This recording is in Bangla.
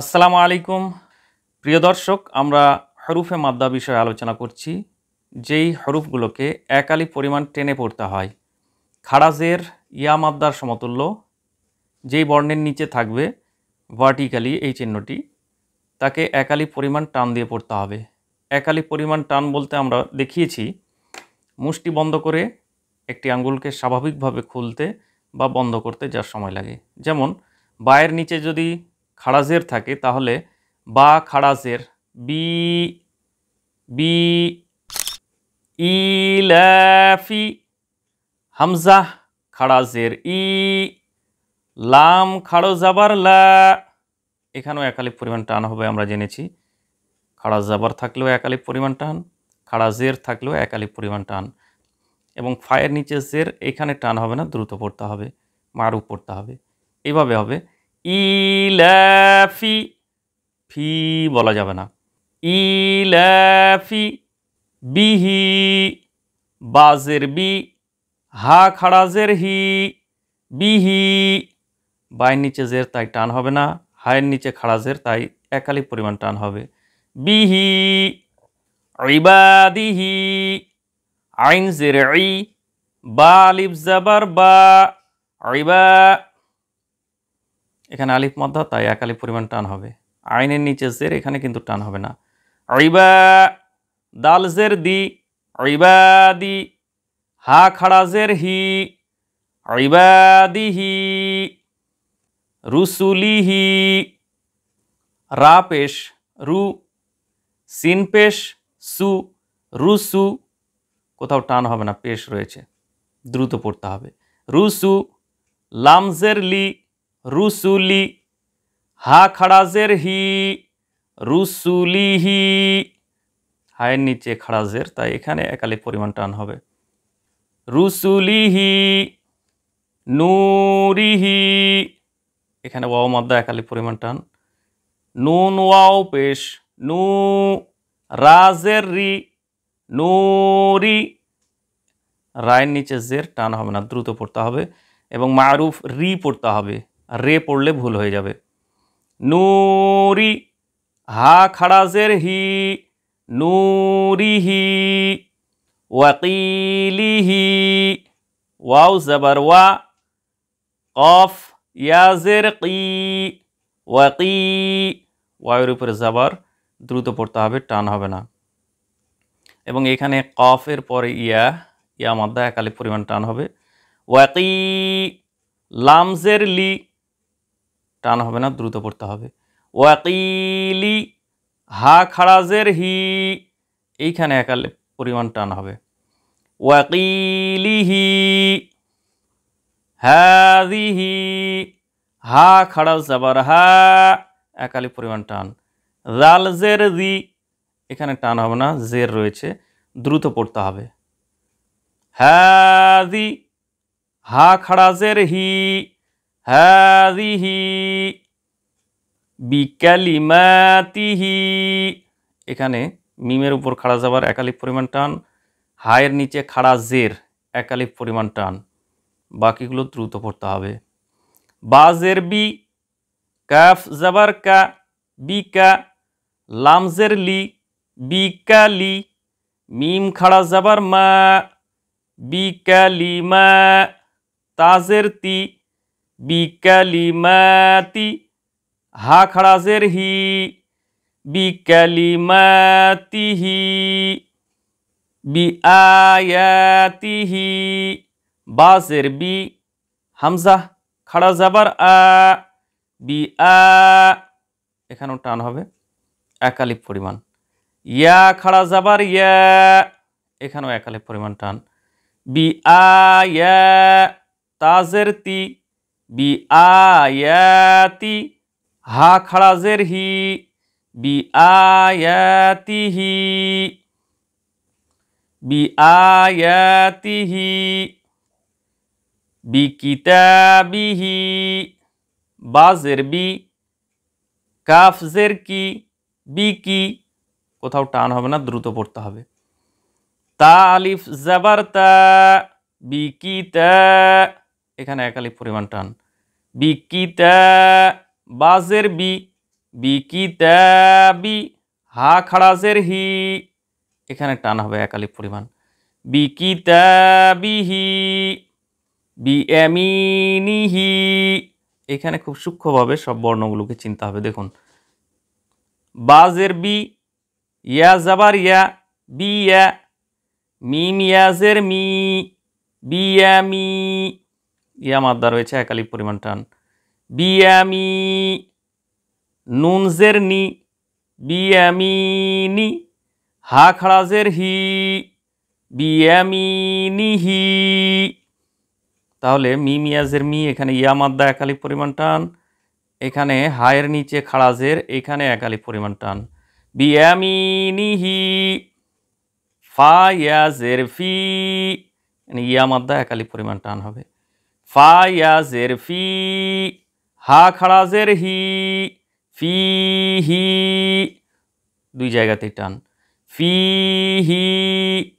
আসসালামু আলাইকুম প্রিয় দর্শক আমরা হরুফে মাদ্দা বিষয়ে আলোচনা করছি যেই হরুফগুলোকে একালি পরিমাণ টেনে পড়তে হয় খারাজের ইয়া মাদ্দার সমতুল্য যেই বর্ণের নিচে থাকবে ভার্টিক্যালি এই চিহ্নটি তাকে একালি পরিমাণ টান দিয়ে পড়তে হবে একালি পরিমাণ টান বলতে আমরা দেখিয়েছি মুষ্টি বন্ধ করে একটি আঙ্গুলকে স্বাভাবিকভাবে খুলতে বা বন্ধ করতে যার সময় লাগে যেমন বায়ের নিচে যদি খাড়াজের থাকে তাহলে বা খাড়াজের বি বি ইলাফি হামজা খাড়াজের ই লাম খাড়ো যাবার লা এখানেও একালিক পরিমাণ টান হবে আমরা জেনেছি খাড়া যাবার থাকলেও একালিক পরিমাণ টান খাড়া জের থাকলেও একালিক পরিমাণ টান এবং ফায়ের নিচে জের এখানে টান হবে না দ্রুত পড়তে হবে মারু পড়তে হবে এইভাবে হবে ইলাফি ফি বলা যাবে না ইলাফি বিহি বাজের বি হা খাড়াজের হি বিহি বাইর নিচে জের তাই টান হবে না হায়ের নিচে খাড়াজের তাই একালি পরিমাণ টান হবে বিহি ইবাদিহি আইন জের ই বা লিপ জাবার বা ইবা এখানে আলিফ মাদ্দা তাই এক আলিফ পরিমাণ টান হবে আইনের নিচে জের এখানে কিন্তু টান হবে না আইবা দাল জের দি দি হা খাড়া জের হি রুসুলি হি রা পেশ রু সিন পেশ সু রুসু কোথাও টান হবে না পেশ রয়েছে দ্রুত পড়তে হবে রুসু লামজের লি রুসুলি হা খাড়াজের হি রুসুলি হি হায়ের নিচে খাড়াজের তাই এখানে একালে পরিমাণ টান হবে রুসুলিহি নুরিহি এখানে ওয়াও মাদ্দা একালি পরিমাণ টান নুন ওয়াও পেশ নু রাজের রি নুরি রায়ের নিচে জের টান হবে না দ্রুত পড়তে হবে এবং মারুফ রি পড়তে হবে রে পড়লে ভুল হয়ে যাবে নুরি হা খাড়াজের হি নুরিহি ওয়াকিলিহি ওয়াও জবর ওয়া কফ ইয়াজের কি ওয়াকি ওয়াউর উপরে জবর দ্রুত পড়তে হবে টান হবে না এবং এখানে কফের পরে ইয়া ইয়া মাদ্দা একালে পরিমাণ টান হবে ওয়াকি লামজের লি টান হবে না দ্রুত পড়তে হবে ওয়াকিলি হা খারাজের হি এইখানে একালে পরিমাণ টান হবে ওয়াকিলি হি ওয়াকিলিহি হি হা খারাজ আবার হা একালি পরিমাণ টান জাল জের দি এখানে টান হবে না জের রয়েছে দ্রুত পড়তে হবে হ্যাদি হা খারাজের হি হাদিহি বিকালিমাতিহি এখানে মিমের উপর খাড়া যাবার একালিপ পরিমাণ টান হায়ের নিচে খাড়া জের একালিপ পরিমাণ টান বাকিগুলো দ্রুত পড়তে হবে বা জের বি কাফ যাবার কা বিকা লামজের লি বিকালি মিম খাড়া জাবার মা মা তাজের তি বিকালিমাতি হা খাড়া বিকালিমাতি হি আয়াতি হি বাজের বি হামজা খাড়া যাবার আ বি আ এখানেও টান হবে একালিপ পরিমাণ ইয়া খাড়া যাবার ইয়া এখানেও একালিপ পরিমাণ টান বি আয়া তাজের তি বি আয়াতি হা খাড়াজের হি বি আয়াতি হি বি আয়াতি হি বি কিতাবিহি বাজের বি কাফজের কি বি কি কোথাও টান হবে না দ্রুত পড়তে হবে তা আলিফ জাবার তা বিকিতা এখানে একালি পরিমাণ টান বিকিতা বাজের বি বিকিতা বি হা খাড়াজের হি এখানে টান হবে একালি পরিমাণ বিকিতা বিএমিনিহি এখানে খুব সূক্ষ্মভাবে সব বর্ণগুলোকে চিনতে হবে দেখুন বাজের বি ইয়া যাবার ইয়া বিয়া মিম ইয়াজের মি বিয়ামি ইয়া মাদ্দা রয়েছে একালিক পরিমাণ টান বিয়ামি নুনজের নি বিয়ামিনি হা খাড়াজের হি বিয়ামিনি হি তাহলে মি মিয়াজের মি এখানে ইয়া মাদ্দা একালি পরিমাণ টান এখানে হায়ের নিচে খাড়াজের এখানে একালি পরিমাণ টান বিয়ামিনিহি ফা ইয়াজের ফি মানে ইয়া মাদ্দা একালি পরিমাণ টান হবে ফা ইয়া জের ফি হা খাড়া জের হি ফি হি দুই জায়গাতেই টান ফি হি